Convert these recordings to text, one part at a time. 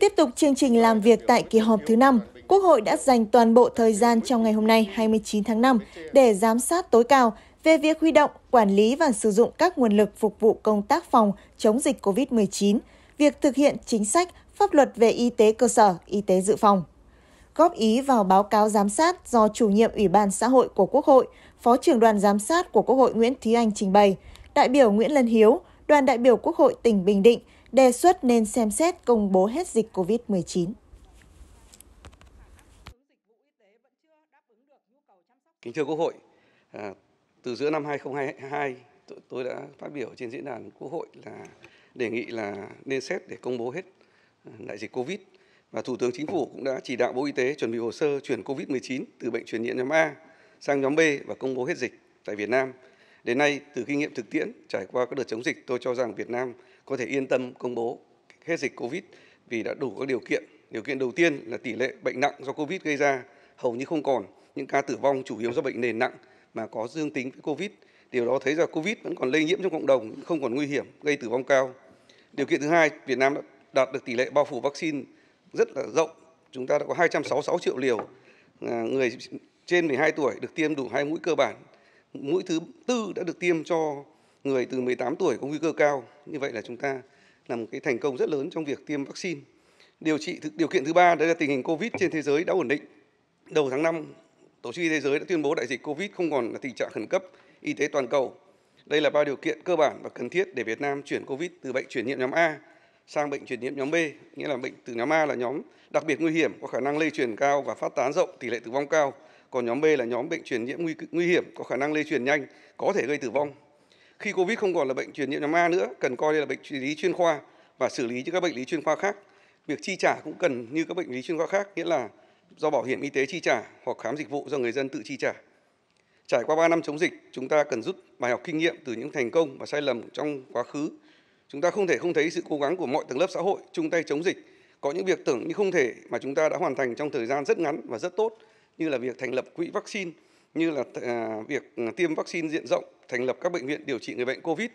Tiếp tục chương trình làm việc tại kỳ họp thứ 5, Quốc hội đã dành toàn bộ thời gian trong ngày hôm nay 29 tháng 5 để giám sát tối cao về việc huy động, quản lý và sử dụng các nguồn lực phục vụ công tác phòng chống dịch COVID-19, việc thực hiện chính sách, pháp luật về y tế cơ sở, y tế dự phòng. Góp ý vào báo cáo giám sát do chủ nhiệm Ủy ban xã hội của Quốc hội, Phó trưởng đoàn giám sát của Quốc hội Nguyễn Thúy Anh trình bày, đại biểu Nguyễn Lân Hiếu, đoàn đại biểu Quốc hội tỉnh Bình Định – đề xuất nên xem xét công bố hết dịch COVID-19. Kính thưa Quốc hội, à, từ giữa năm 2022 tôi, tôi đã phát biểu trên diễn đàn Quốc hội là đề nghị là nên xét để công bố hết à, đại dịch Covid và Thủ tướng Chính phủ cũng đã chỉ đạo Bộ Y tế chuẩn bị hồ sơ chuyển Covid-19 từ bệnh truyền nhiễm nhóm A sang nhóm B và công bố hết dịch tại Việt Nam. Đến nay, từ kinh nghiệm thực tiễn trải qua các đợt chống dịch, tôi cho rằng Việt Nam có thể yên tâm công bố hết dịch COVID vì đã đủ các điều kiện. Điều kiện đầu tiên là tỷ lệ bệnh nặng do COVID gây ra hầu như không còn. Những ca tử vong chủ yếu do bệnh nền nặng mà có dương tính với COVID. Điều đó thấy rằng COVID vẫn còn lây nhiễm trong cộng đồng, không còn nguy hiểm, gây tử vong cao. Điều kiện thứ hai, Việt Nam đã đạt được tỷ lệ bao phủ vaccine rất là rộng. Chúng ta đã có 266 triệu liều. À, người trên 12 tuổi được tiêm đủ hai mũi cơ bản. Mũi thứ tư đã được tiêm cho người từ 18 tuổi có nguy cơ cao. Như vậy là chúng ta là một cái thành công rất lớn trong việc tiêm vaccine. Điều trị điều kiện thứ ba đấy là tình hình Covid trên thế giới đã ổn định. Đầu tháng 5, Tổ chức Y tế Thế giới đã tuyên bố đại dịch Covid không còn là tình trạng khẩn cấp y tế toàn cầu. Đây là ba điều kiện cơ bản và cần thiết để Việt Nam chuyển Covid từ bệnh chuyển nhiễm nhóm A sang bệnh truyền nhiễm nhóm B, nghĩa là bệnh từ nhóm A là nhóm đặc biệt nguy hiểm có khả năng lây truyền cao và phát tán rộng, tỷ lệ tử vong cao, còn nhóm B là nhóm bệnh truyền nhiễm nguy, nguy hiểm có khả năng lây truyền nhanh, có thể gây tử vong khi Covid không còn là bệnh truyền nhiễm nhóm A nữa, cần coi đây là bệnh lý chuyên khoa và xử lý như các bệnh lý chuyên khoa khác. Việc chi trả cũng cần như các bệnh lý chuyên khoa khác, nghĩa là do bảo hiểm y tế chi trả hoặc khám dịch vụ do người dân tự chi trả. Trải qua 3 năm chống dịch, chúng ta cần rút bài học kinh nghiệm từ những thành công và sai lầm trong quá khứ. Chúng ta không thể không thấy sự cố gắng của mọi tầng lớp xã hội chung tay chống dịch. Có những việc tưởng như không thể mà chúng ta đã hoàn thành trong thời gian rất ngắn và rất tốt, như là việc thành lập quỹ vaccine như là ờ, việc tiêm vaccine diện rộng, thành lập các bệnh viện điều trị người bệnh COVID.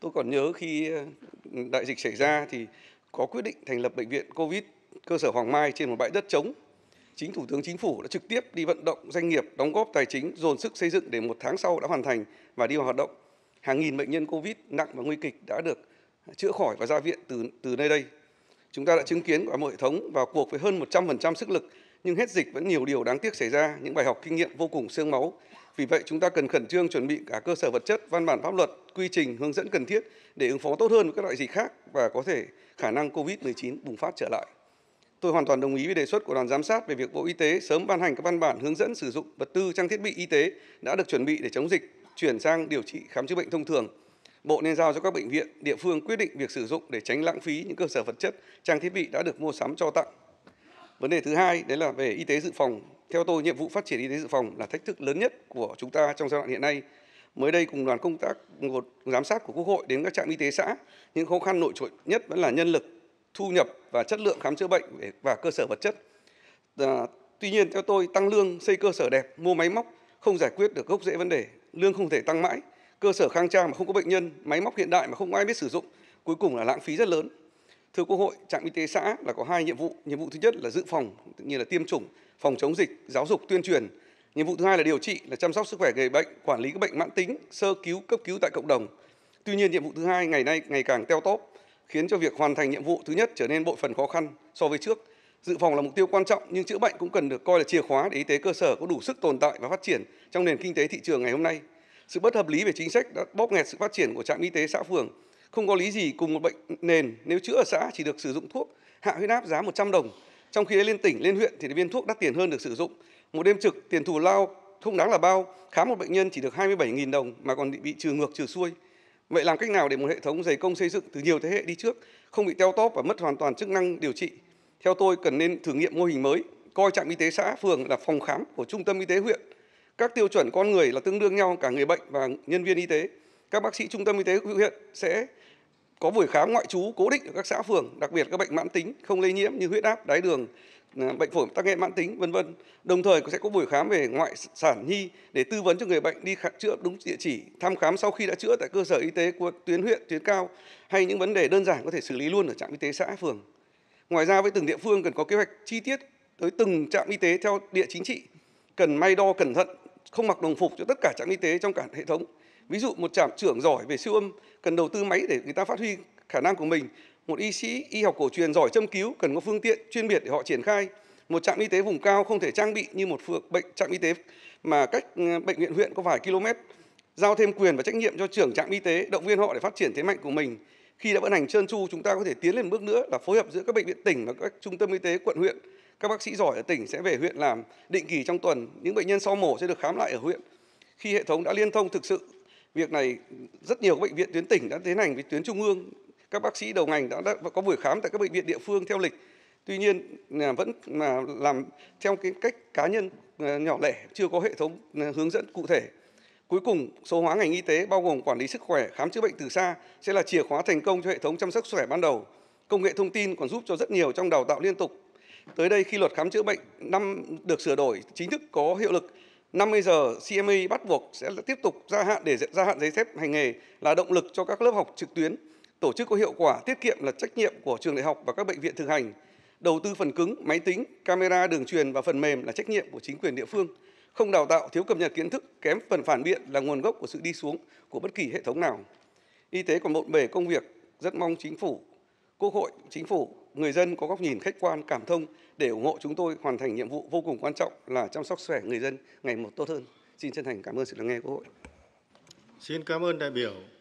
Tôi còn nhớ khi ờ, đại dịch xảy ra thì có quyết định thành lập bệnh viện COVID cơ sở Hoàng Mai trên một bãi đất trống. Chính Thủ tướng Chính phủ đã trực tiếp đi vận động doanh nghiệp đóng góp tài chính, dồn sức xây dựng để một tháng sau đã hoàn thành và đi vào hoạt động. Hàng nghìn bệnh nhân COVID nặng và nguy kịch đã được chữa khỏi và ra viện từ từ nơi đây. Chúng ta đã chứng kiến cả một hệ thống vào cuộc với hơn 100% sức lực nhưng hết dịch vẫn nhiều điều đáng tiếc xảy ra, những bài học kinh nghiệm vô cùng xương máu. Vì vậy chúng ta cần khẩn trương chuẩn bị cả cơ sở vật chất, văn bản pháp luật, quy trình, hướng dẫn cần thiết để ứng phó tốt hơn với các loại dịch khác và có thể khả năng Covid-19 bùng phát trở lại. Tôi hoàn toàn đồng ý với đề xuất của đoàn giám sát về việc Bộ Y tế sớm ban hành các văn bản hướng dẫn sử dụng vật tư trang thiết bị y tế đã được chuẩn bị để chống dịch chuyển sang điều trị khám chữa bệnh thông thường. Bộ nên giao cho các bệnh viện, địa phương quyết định việc sử dụng để tránh lãng phí những cơ sở vật chất, trang thiết bị đã được mua sắm cho tặng vấn đề thứ hai đấy là về y tế dự phòng theo tôi nhiệm vụ phát triển y tế dự phòng là thách thức lớn nhất của chúng ta trong giai đoạn hiện nay mới đây cùng đoàn công tác một giám sát của quốc hội đến các trạm y tế xã những khó khăn nổi trội nhất vẫn là nhân lực thu nhập và chất lượng khám chữa bệnh và cơ sở vật chất à, tuy nhiên theo tôi tăng lương xây cơ sở đẹp mua máy móc không giải quyết được gốc rễ vấn đề lương không thể tăng mãi cơ sở khang trang mà không có bệnh nhân máy móc hiện đại mà không ai biết sử dụng cuối cùng là lãng phí rất lớn Thưa Quốc hội, trạm y tế xã là có hai nhiệm vụ. Nhiệm vụ thứ nhất là dự phòng, như là tiêm chủng, phòng chống dịch, giáo dục, tuyên truyền. Nhiệm vụ thứ hai là điều trị, là chăm sóc sức khỏe người bệnh, quản lý các bệnh mãn tính, sơ cứu, cấp cứu tại cộng đồng. Tuy nhiên, nhiệm vụ thứ hai ngày nay ngày càng teo tóp, khiến cho việc hoàn thành nhiệm vụ thứ nhất trở nên bội phần khó khăn so với trước. Dự phòng là mục tiêu quan trọng nhưng chữa bệnh cũng cần được coi là chìa khóa để y tế cơ sở có đủ sức tồn tại và phát triển trong nền kinh tế thị trường ngày hôm nay. Sự bất hợp lý về chính sách đã bóp nghẹt sự phát triển của trạm y tế xã phường, không có lý gì cùng một bệnh nền nếu chữa ở xã chỉ được sử dụng thuốc hạ huyết áp giá 100 đồng, trong khi lên tỉnh, lên huyện thì viên thuốc đắt tiền hơn được sử dụng. Một đêm trực tiền thù lao không đáng là bao, khám một bệnh nhân chỉ được 27.000 đồng mà còn bị trừ ngược trừ xuôi. Vậy làm cách nào để một hệ thống dày công xây dựng từ nhiều thế hệ đi trước không bị teo tóp và mất hoàn toàn chức năng điều trị? Theo tôi cần nên thử nghiệm mô hình mới, coi trạm y tế xã, phường là phòng khám của trung tâm y tế huyện. Các tiêu chuẩn con người là tương đương nhau cả người bệnh và nhân viên y tế. Các bác sĩ trung tâm y tế huyện sẽ có buổi khám ngoại trú cố định ở các xã phường, đặc biệt các bệnh mãn tính không lây nhiễm như huyết áp, đái đường, ờ, bệnh phổi tắc nghẽn mãn tính vân vân. Đồng thời sẽ có buổi khám về ngoại sản nhi để tư vấn cho người bệnh đi khám chữa đúng địa chỉ, thăm khám sau khi đã chữa tại cơ sở y tế của tuyến huyện, tuyến cao hay những vấn đề đơn giản có thể xử lý luôn ở trạm y tế xã phường. Ngoài ra với từng địa phương cần có kế hoạch chi tiết tới từng trạm y tế theo địa chính trị, cần may đo cẩn thận, không mặc đồng phục cho tất cả trạm y tế trong cả hệ thống ví dụ một trạm trưởng giỏi về siêu âm cần đầu tư máy để người ta phát huy khả năng của mình một y sĩ y học cổ truyền giỏi châm cứu cần có phương tiện chuyên biệt để họ triển khai một trạm y tế vùng cao không thể trang bị như một phường bệnh trạm y tế mà cách ừ, bệnh viện huyện có vài km giao thêm quyền và trách nhiệm cho trưởng trạm y tế động viên họ để phát triển thế mạnh của mình khi đã vận hành trơn tru chúng ta có thể tiến lên bước nữa là phối hợp giữa các bệnh viện tỉnh và các trung tâm y tế quận huyện các bác sĩ giỏi ở tỉnh sẽ về huyện làm định kỳ trong tuần những bệnh nhân sau mổ sẽ được khám lại ở huyện khi hệ thống đã liên thông thực sự Việc này rất nhiều bệnh viện tuyến tỉnh đã tiến hành với tuyến trung ương. Các bác sĩ đầu ngành đã, đã có buổi khám tại các bệnh viện địa phương theo lịch. Tuy nhiên vẫn là làm theo cái cách cá nhân ờ, nhỏ lẻ, chưa có hệ thống ờ, hướng dẫn cụ thể. Cuối cùng, số hóa ngành y tế bao gồm quản lý sức khỏe, khám chữa bệnh từ xa sẽ là chìa khóa thành công cho hệ thống chăm sóc sức khỏe ban đầu. Công nghệ thông tin còn giúp cho rất nhiều trong đào tạo liên tục. Tới đây khi luật khám chữa bệnh năm được sửa đổi chính thức có hiệu lực 50 giờ CME bắt buộc sẽ tiếp tục gia hạn để gia hạn giấy phép hành nghề là động lực cho các lớp học trực tuyến, tổ chức có hiệu quả, tiết kiệm là trách nhiệm của trường đại học và các bệnh viện thực hành. Đầu tư phần cứng, máy tính, camera đường truyền và phần mềm là trách nhiệm của chính quyền địa phương. Không đào tạo, thiếu cập nhật kiến thức, kém phần phản biện là nguồn gốc của sự đi xuống của bất kỳ hệ thống nào. Y tế còn bộn bề công việc, rất mong chính phủ, Quốc hội, chính phủ người dân có góc nhìn khách quan cảm thông để ủng hộ chúng tôi hoàn thành nhiệm vụ vô cùng quan trọng là chăm sóc sức khỏe người dân ngày một tốt hơn. Xin chân thành cảm ơn sự lắng nghe của hội. Xin cảm ơn đại biểu